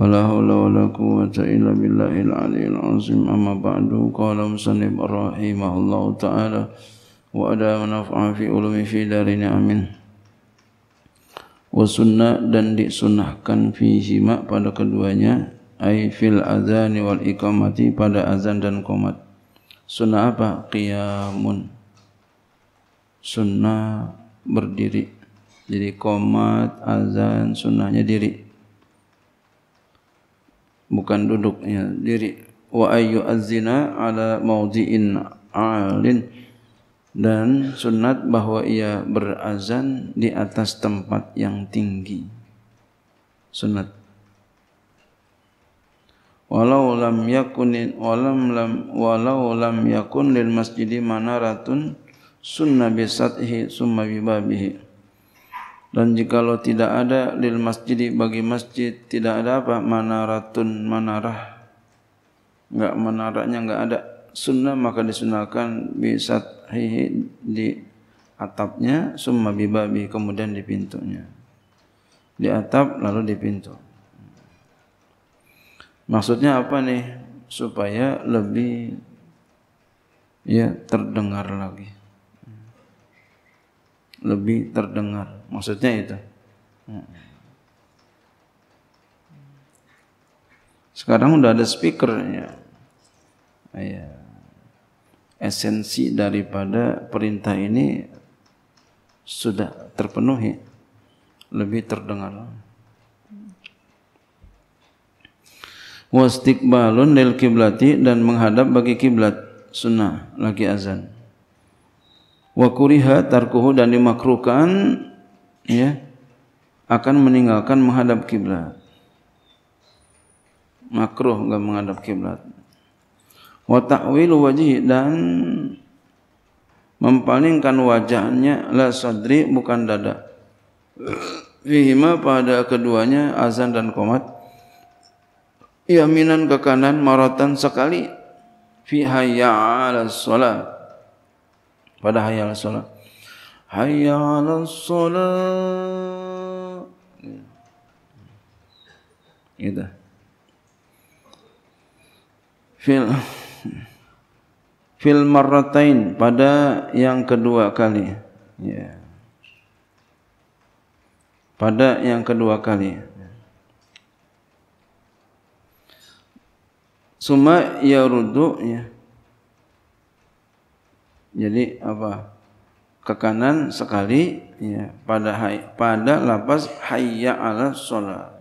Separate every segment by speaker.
Speaker 1: فلا حول ولا قوة إلا بالله العلي العظيم أما بعد قال مسلم الرحيم الله تعالى وأدى منافع في علوم في دارنا آمين وسنة dan disunahkan فيهما pada keduanya أي في الأذان والإقامة pada أذان dan قومات سنة apa? قيام سنة berdiri jadi قومات أذان سنة diri. diri bukan duduknya diri wa ayyu azzina ala maudhi'in alin dan sunat bahwa ia berazan di atas tempat yang tinggi sunat walau lam yakun walam lam walau lam yakun lil masjidi manaratun sunnah bi summa bi babihi dan jika lo tidak ada lil masjid bagi masjid tidak ada apa manaratun manarah enggak menaraknya enggak ada sunnah maka disunahkan bisat hihi di atapnya summa bibabi kemudian di pintunya di atap lalu di pintu maksudnya apa nih supaya lebih ya terdengar lagi lebih terdengar maksudnya itu. Ya. Sekarang udah ada speakernya. Ya. Esensi daripada perintah ini sudah terpenuhi, lebih terdengar. balun lil kiblati dan menghadap bagi kiblat sunnah lagi azan. Wa kuriha tarkuhu dan dimakruhkan ya akan meninggalkan menghadap kiblat makruh enggak menghadap kiblat wa ta'wilu wajhi dan mempalingkan wajahnya la sadri bukan dada fihima pada keduanya azan dan komat yaminan ke kanan maratan sekali fi hayya ala salat pada hayya ala salat Hayya ala salat. Gitu. Ya. Ya fil fil maratain pada yang kedua kali. Ya. Pada yang kedua kali. Suma yarudu ya. Jadi apa? ke kanan sekali ya, pada hai, pada lapas hayya ala sholat.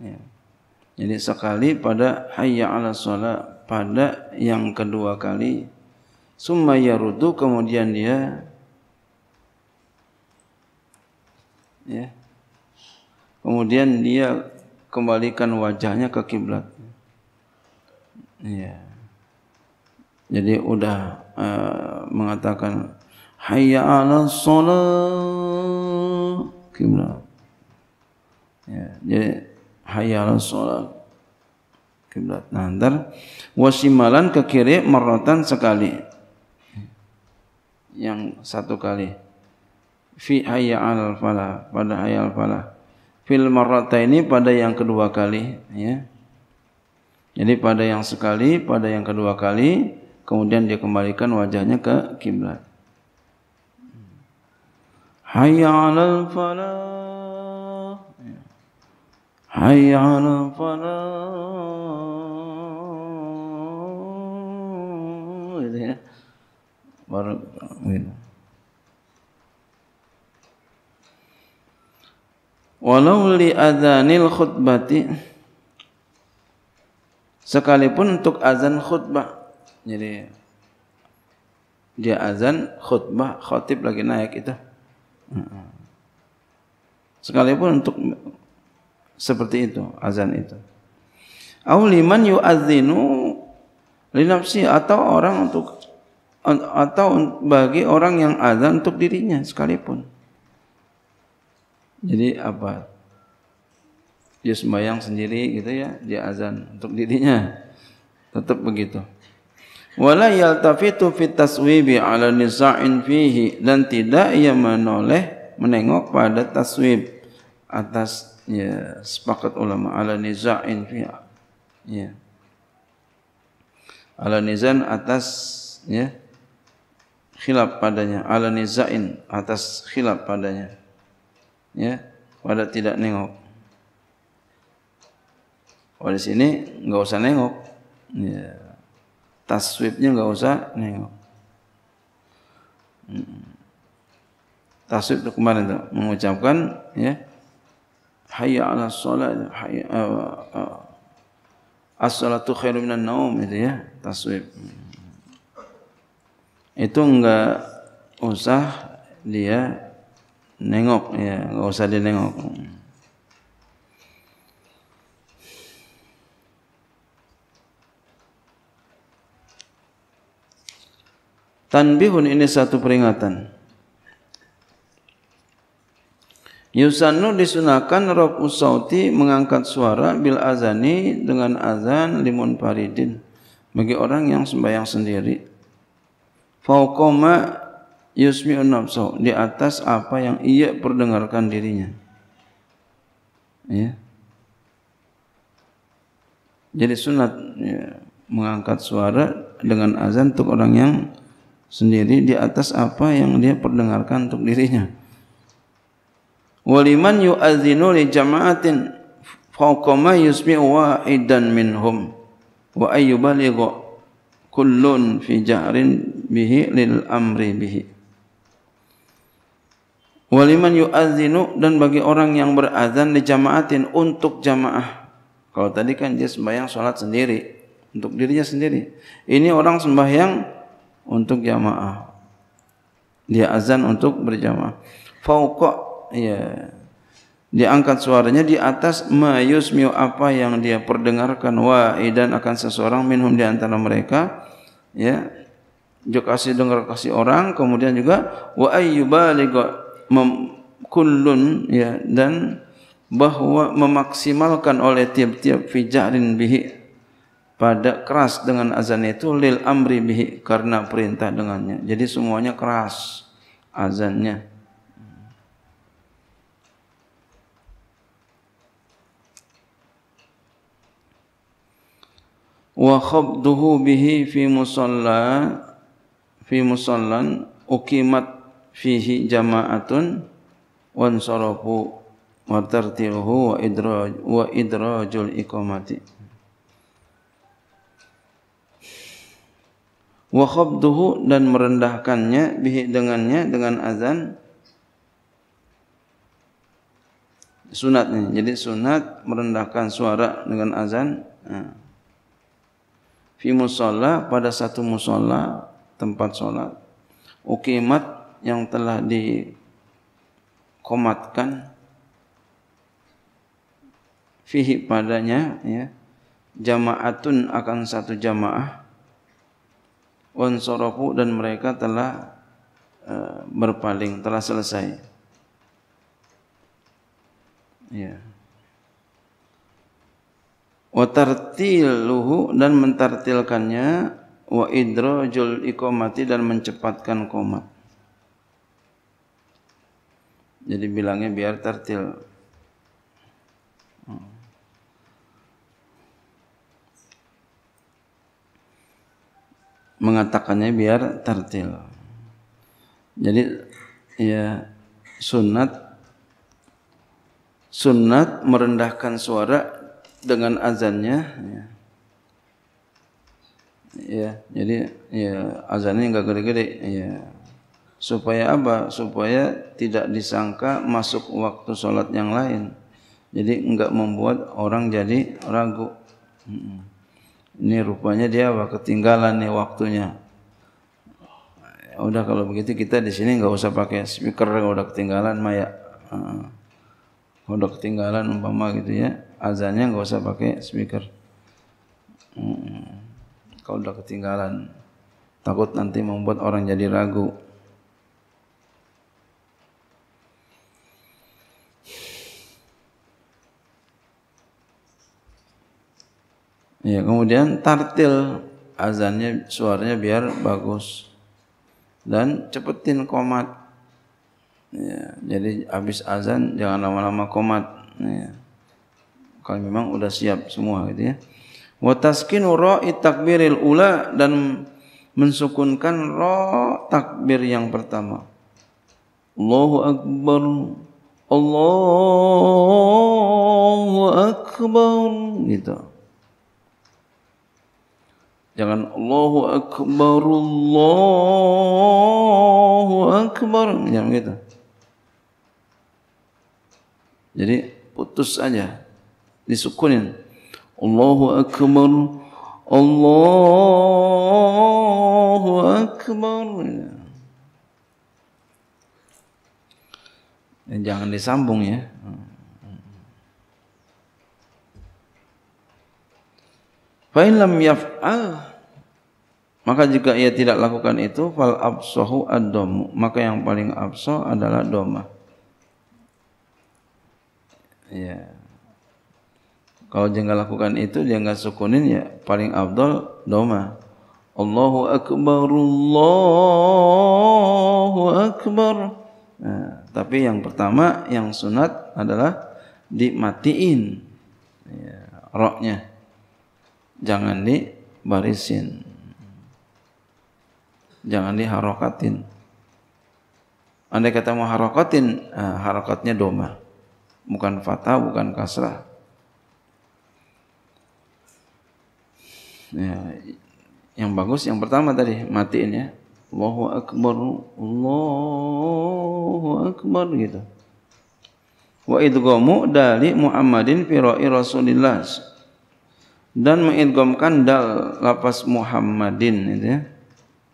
Speaker 1: Ya. Jadi sekali pada hayya ala sholat pada yang kedua kali summa kemudian dia ya kemudian dia kembalikan wajahnya ke kiblat ya yeah. Jadi sudah uh, eh, mengatakan hayya 'ala shalah. Gimana? Ya, jadi hayya 'ala shalah kiblat. Nah, ntar wasimalan ke kiri merotan sekali. Yang satu kali. Fi hayya al falah pada hayya al falah. Fil merota ini pada yang kedua kali. Ya. Jadi pada yang sekali, pada yang kedua kali kemudian dia kembalikan wajahnya ke kiblat hayya 'alal falah hayya 'alal falah gitu ya baru gitu. Walau li adhanil khutbati Sekalipun untuk azan khutbah jadi dia azan khutbah khutib lagi naik itu. Sekalipun untuk seperti itu azan itu. Au yu azinu linapsi atau orang untuk atau bagi orang yang azan untuk dirinya sekalipun. Jadi apa? Dia sembahyang sendiri gitu ya, dia azan untuk dirinya. Tetap begitu wala yaltafitu fit taswibi ala nisa'in fihi dan tidak ia menoleh menengok pada taswib atas ya, sepakat ulama ala nisa'in fihi ya ala nizan atas ya khilaf padanya ala nizain atas khilaf padanya ya pada tidak nengok oleh sini enggak usah nengok ya yeah taswibnya enggak usah nengok. Hmm. Taswib itu kemarin itu mengucapkan ya hayya ala shalah hayya uh, uh, as-salatu khairu minan naum itu ya taswib. Itu enggak usah dia nengok ya, enggak usah dia nengok. Hmm. Tanbihun ini satu peringatan. Yusannu disunahkan Rob Usauti mengangkat suara bil azani dengan azan limun paridin bagi orang yang sembahyang sendiri. Fauqoma yusmi unabso di atas apa yang ia perdengarkan dirinya. Ya. Jadi sunat ya, mengangkat suara dengan azan untuk orang yang sendiri di atas apa yang dia perdengarkan untuk dirinya. Waliman yu'adzinu li jama'atin fawqama yusmi'u wa'idan minhum wa ayyubalighu kullun fi ja'rin bihi lil amri bihi. Waliman yu yu'adzinu dan bagi orang yang berazan di jama'atin untuk jama'ah. Kalau tadi kan dia sembahyang solat sendiri untuk dirinya sendiri. Ini orang sembahyang untuk jamaah. Dia azan untuk berjamaah. Fauqa ya. Diangkat suaranya di atas mayusmiu apa yang dia perdengarkan Wa idan akan seseorang minhum di antara mereka ya. Juga kasih dengar kasih orang kemudian juga wa ayyubaligh kullun ya dan bahwa memaksimalkan oleh tiap-tiap fijarin bihi pada keras dengan azan itu lil amri bihi karena perintah dengannya. Jadi semuanya keras azannya. Wa khabduhu bihi fi musalla fi musallan ukimat fihi jama'atun wa wa tartiluhu wa idraj wa idrajul iqamati. wa khabduhu dan merendahkannya bihi dengannya dengan azan sunat nih jadi sunat merendahkan suara dengan azan ha. fi musalla pada satu musalla tempat salat ukimat yang telah di komatkan fihi padanya ya jamaatun akan satu jamaah wansorofu dan mereka telah eh, berpaling telah selesai. Ya. luhu dan mentartilkannya wa idrajul ikomati dan mencepatkan komat. Jadi bilangnya biar tertil. Hmm. mengatakannya biar tertil. Jadi ya sunat sunat merendahkan suara dengan azannya ya. ya jadi ya azannya enggak gede-gede ya. Supaya apa? Supaya tidak disangka masuk waktu salat yang lain. Jadi enggak membuat orang jadi ragu. Hmm. Ini rupanya dia apa? ketinggalan nih waktunya. Udah kalau begitu kita di sini nggak usah pakai speaker udah ketinggalan maya. Uh, udah ketinggalan umpama gitu ya. Azannya nggak usah pakai speaker. Hmm. Kalau udah ketinggalan takut nanti membuat orang jadi ragu. Ya, kemudian tartil azannya suaranya biar bagus dan cepetin komat. Ya, jadi habis azan jangan lama-lama komat. Ya. Kalau memang sudah siap semua gitu ya. Wa taskinu ra'i takbiril ula dan mensukunkan ra takbir yang pertama. Allahu akbar. Allahu akbar gitu. Jangan Allahu Akbar, Allahu Akbar. Jangan gitu. Jadi putus saja. Disukunin. Allahu Akbar, Allahu Akbar. Dan jangan disambung ya. Hmm. Fa'in lam yaf'al Maka jika ia tidak lakukan itu fal absahu ad-dhamu maka yang paling absah adalah doma. Ya. Kalau dia enggak lakukan itu dia enggak sukunin ya paling abdul doma. Allahu akbar Allahu akbar. Nah, ya, tapi yang pertama yang sunat adalah dimatiin ya, roknya jangan di barisin jangan di harokatin andai kata mau harokatin eh, harokatnya doma bukan fatah bukan kasrah ya, yang bagus yang pertama tadi matiin ya Allahu Akbar Allahu Akbar gitu wa idgamu dali Muhammadin fi ra'i Rasulillah dan mengidgamkan dal lapas Muhammadin itu ya.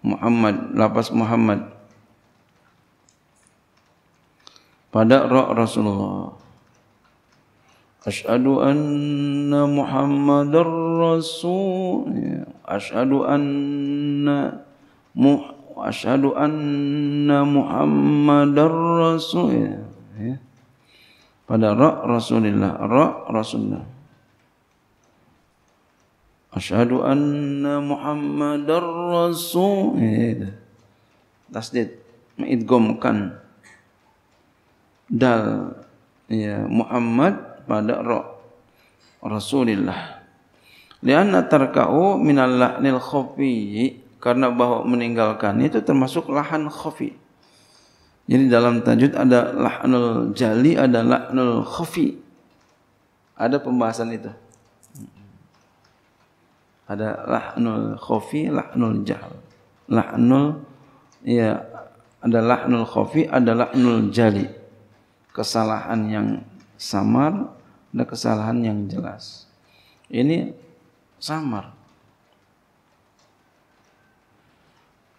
Speaker 1: Muhammad lapas Muhammad pada ra Rasulullah Ashadu anna Muhammadar Rasul ya. Ashadu anna mu Ashadu anna Muhammadar Rasul ya. Pada ra Rasulillah Ra Rasulullah Asyhadu anna Muhammadar Rasul. Eh, eh, eh. Tasdid mengidgumkan dal ya Muhammad pada ra Rasulillah. Lianna tarka'u minal lahnil khafi karena bahwa meninggalkan itu termasuk lahan khafi. Jadi dalam tajwid ada lahnul jali ada lahnul khafi. Ada pembahasan itu ada lahnul khafi lahnul jahl lahnul ya ada lahnul khafi ada lahnul jali kesalahan yang samar ada kesalahan yang jelas ini samar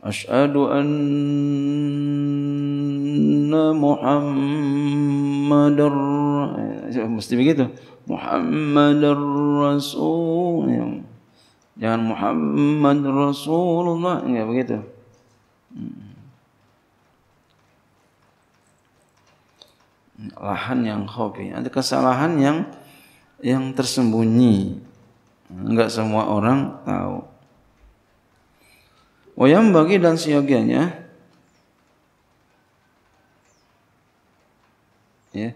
Speaker 1: Ashadu anna Muhammad eh, mesti begitu Muhammad Rasul jangan Muhammad Rasulullah enggak begitu hmm. lahan yang khafi ada kesalahan yang yang tersembunyi enggak semua orang tahu wayam bagi dan siogianya ya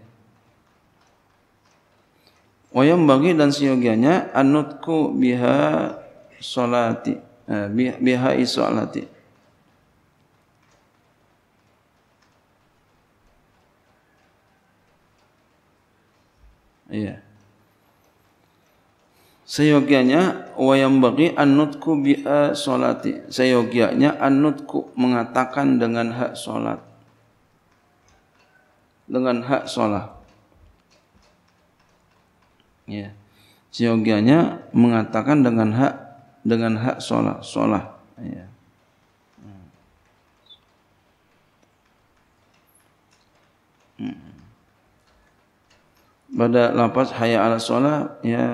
Speaker 1: wayam bagi dan siogianya anutku biha solati uh, bihai solati Iya. Seyogianya wa bagi anutku bi solati. Seyogianya anutku mengatakan dengan hak solat, dengan hak solat. Iya. Seyogianya mengatakan dengan hak dengan hak solat solat. Ya. Hmm. Pada lapas haya ala solat ya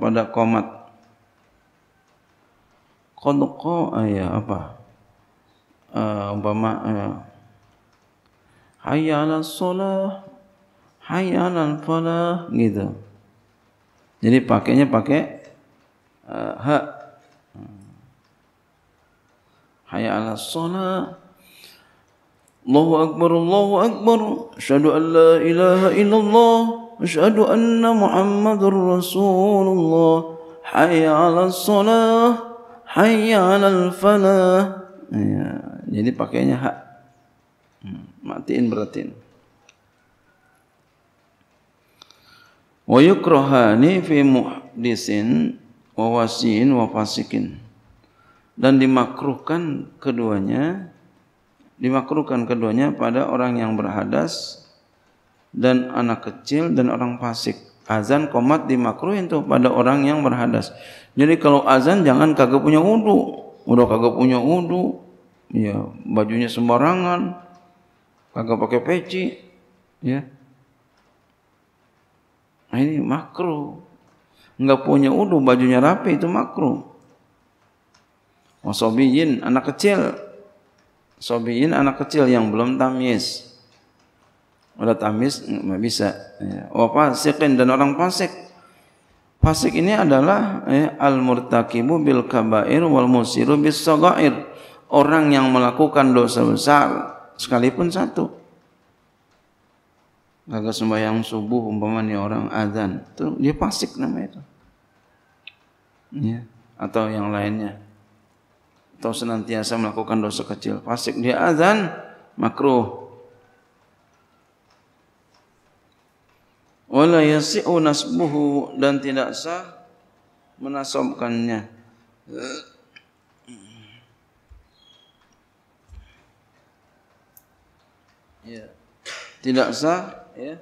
Speaker 1: pada komat. Kondoko ayah ya, apa? Uh, umpama ayah. Hayya ala solah Hayya ala falah Gitu Jadi pakainya pakai uh, Hak Hayya ala salat. Allahu Akbar, Allahu Akbar. Ashadu an la ilaha illallah. Ashadu anna Muhammadur Rasulullah. Hayya ala salat. Hayya ala al-falah. Ya. Jadi pakainya hak. Hmm, matiin beratin. Wa yukrohani fi muhdisin wa wasin Wa fasikin dan dimakruhkan keduanya dimakruhkan keduanya pada orang yang berhadas dan anak kecil dan orang fasik azan komat dimakruhin tuh pada orang yang berhadas jadi kalau azan jangan kagak punya wudu udah kagak punya wudu ya bajunya sembarangan kagak pakai peci ya nah ini makruh nggak punya wudu bajunya rapi itu makruh Sobiyin anak kecil. Sobiyin anak kecil yang belum tamis. Udah tamis nggak bisa. Ya. Wa fasiqin dan orang fasik. Fasik ini adalah ya, al-murtaqimu bil kabair wal musiru bis sagair. Orang yang melakukan dosa besar sekalipun satu. Gagal sembahyang subuh umpamanya orang azan, itu dia fasik nama itu. Ya, atau yang lainnya atau senantiasa melakukan dosa kecil. Fasik dia azan makruh. Wala yasi'u nasbuhu dan tidak sah menasobkannya. Ya. Tidak sah ya.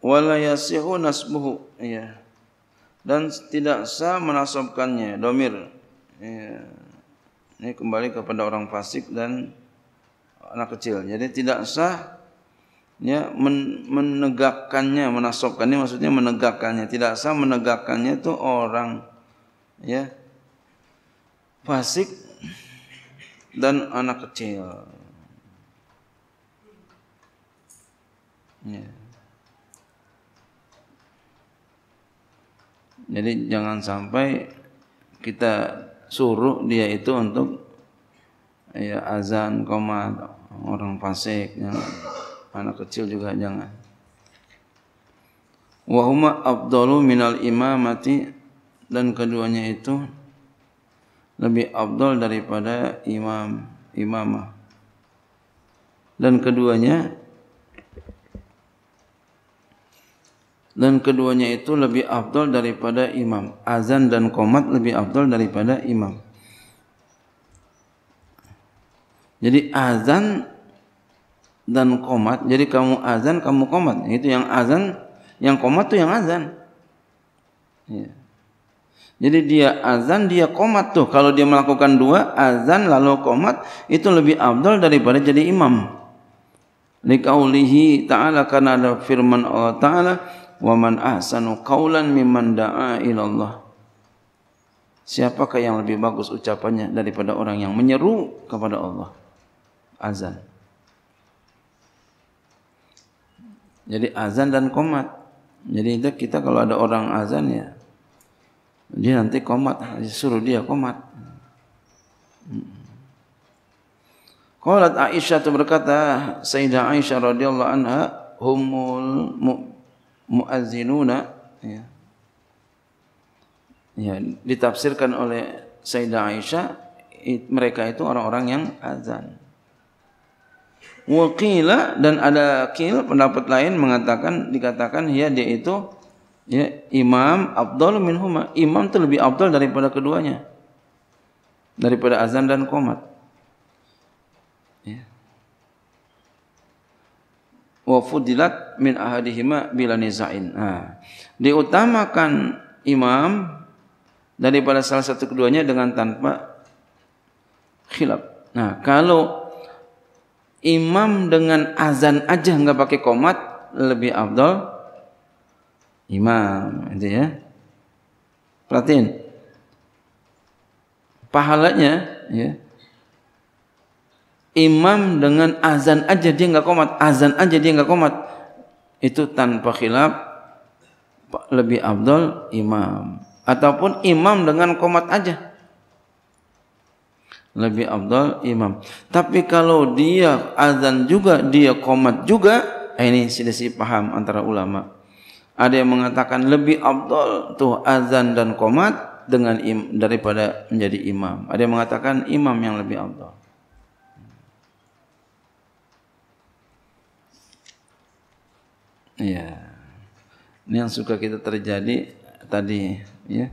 Speaker 1: Wala yasi'u nasbuhu ya. Yeah dan tidak sah menasabkannya domir ini kembali kepada orang fasik dan anak kecil jadi tidak sah ya menegakkannya menasabkan maksudnya menegakkannya tidak sah menegakkannya itu orang ya fasik dan anak kecil yeah. Jadi jangan sampai kita suruh dia itu untuk ya azan komat orang fasik ya. anak kecil juga jangan. Wa huma afdalu minal imamati dan keduanya itu lebih afdal daripada imam imamah. Dan keduanya dan keduanya itu lebih afdol daripada imam. Azan dan komat lebih afdol daripada imam. Jadi azan dan komat, jadi kamu azan, kamu komat. Itu yang azan, yang komat itu yang azan. Ya. Jadi dia azan, dia komat tuh. Kalau dia melakukan dua, azan lalu komat, itu lebih abdul daripada jadi imam. Likaulihi ta'ala karena ada firman Allah ta'ala wa man ahsanu qawlan mimman da'a ila Allah Siapakah yang lebih bagus ucapannya daripada orang yang menyeru kepada Allah azan Jadi azan dan komat jadi itu kita kalau ada orang azan ya dia nanti komat suruh dia komat Qalat Aisyah itu berkata Sayyidah Aisyah radhiyallahu anha humul muazzinuna ya. ya ditafsirkan oleh Sayyidah Aisyah it, mereka itu orang-orang yang azan Wakila dan ada kil pendapat lain mengatakan dikatakan ya dia itu ya imam abdul min imam itu lebih abdul daripada keduanya daripada azan dan komat wa fudilat min ahadihima bila nizain. Ha. Diutamakan imam daripada salah satu keduanya dengan tanpa khilaf. Nah, kalau imam dengan azan aja enggak pakai komat lebih afdal imam itu ya. Perhatiin. Pahalanya ya imam dengan azan aja dia enggak komat, azan aja dia enggak komat. Itu tanpa khilaf lebih abdul imam ataupun imam dengan komat aja lebih abdul imam. Tapi kalau dia azan juga dia komat juga, eh, ini sudah sih paham antara ulama. Ada yang mengatakan lebih abdul tuh azan dan komat dengan im, daripada menjadi imam. Ada yang mengatakan imam yang lebih abdul. Iya. Ini yang suka kita terjadi tadi, ya.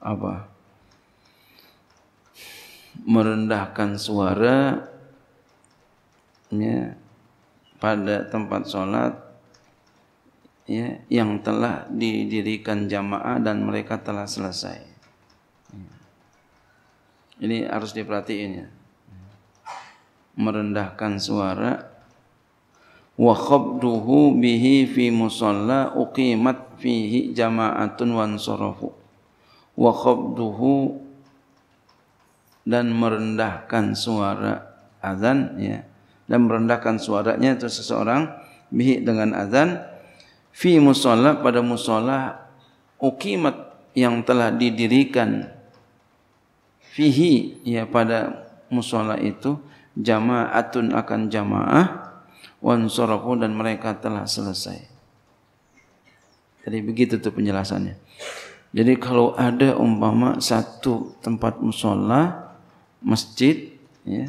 Speaker 1: Apa? Merendahkan suara ya pada tempat sholat ya yang telah didirikan jamaah dan mereka telah selesai. Ini harus diperhatiin ya. Merendahkan suara wa khabduhu bihi fi musalla uqimat fihi jama'atun wa ansarafu wa khabduhu dan merendahkan suara azan ya dan merendahkan suaranya itu seseorang bihi dengan azan fi musalla pada musalla uqimat yang telah didirikan fihi ya pada musalla itu jama'atun akan jama'ah Wan wansarafu dan mereka telah selesai. Jadi begitu tu penjelasannya. Jadi kalau ada umpama satu tempat musola, masjid, ya,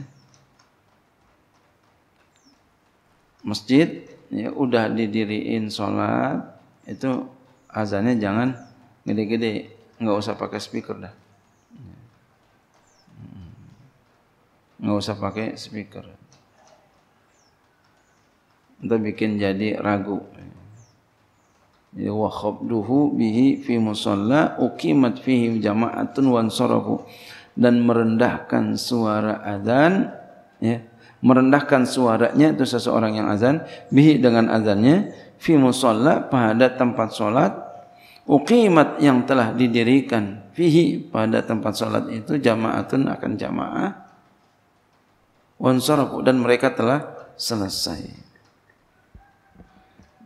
Speaker 1: masjid, ya, udah didiriin solat, itu azannya jangan gede-gede, enggak usah pakai speaker dah, enggak hmm. usah pakai speaker. Kita bikin jadi ragu. Wa khabduhu bihi fi musalla uqimat fihi jama'atun wa ansarahu dan merendahkan suara azan ya merendahkan suaranya itu seseorang yang azan bihi dengan azannya fi musalla pada tempat salat uqimat yang telah didirikan fihi pada tempat salat itu jama'atun akan jamaah wa dan mereka telah selesai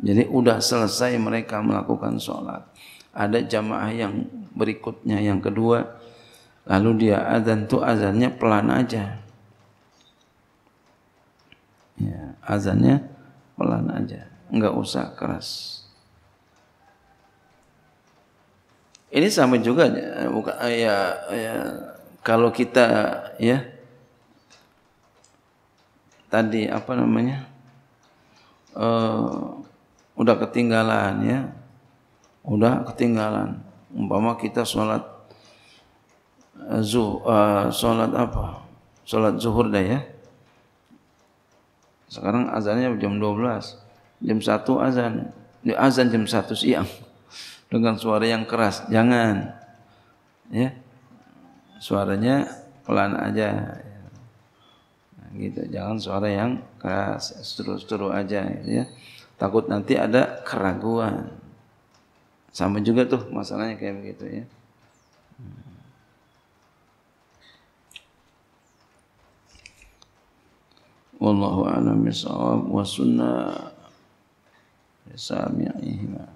Speaker 1: jadi sudah selesai mereka melakukan sholat. Ada jamaah yang berikutnya yang kedua, lalu dia azan tuh azannya pelan aja. Ya, azannya pelan aja, enggak usah keras. Ini sama juga ya, ya, ya kalau kita ya tadi apa namanya? Uh, udah ketinggalan ya udah ketinggalan umpama kita sholat eh, zuh, uh, sholat apa sholat zuhur dah ya sekarang azannya jam 12 jam 1 azan di ya, azan jam 1 siang dengan suara yang keras jangan ya suaranya pelan aja gitu jangan suara yang keras seru-seru aja ya takut nanti ada keraguan. Sama juga tuh masalahnya kayak begitu ya. Wallahu a'lam bishawab wa sunnah sami'ihi ma'a.